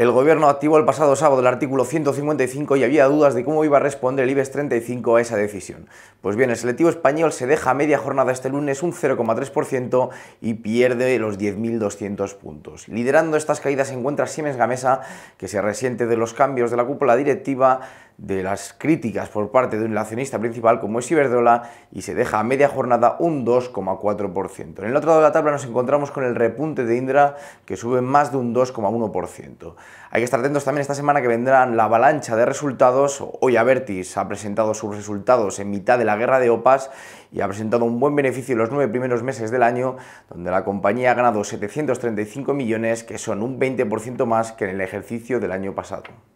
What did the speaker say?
El gobierno activó el pasado sábado el artículo 155 y había dudas de cómo iba a responder el IBEX 35 a esa decisión. Pues bien, el selectivo español se deja media jornada este lunes un 0,3% y pierde los 10.200 puntos. Liderando estas caídas se encuentra Siemens Gamesa, que se resiente de los cambios de la cúpula directiva de las críticas por parte de un accionista principal como es Iberdrola y se deja a media jornada un 2,4%. En el otro lado de la tabla nos encontramos con el repunte de Indra que sube más de un 2,1%. Hay que estar atentos también esta semana que vendrán la avalancha de resultados. Hoy Avertis ha presentado sus resultados en mitad de la guerra de OPAS y ha presentado un buen beneficio en los nueve primeros meses del año, donde la compañía ha ganado 735 millones, que son un 20% más que en el ejercicio del año pasado.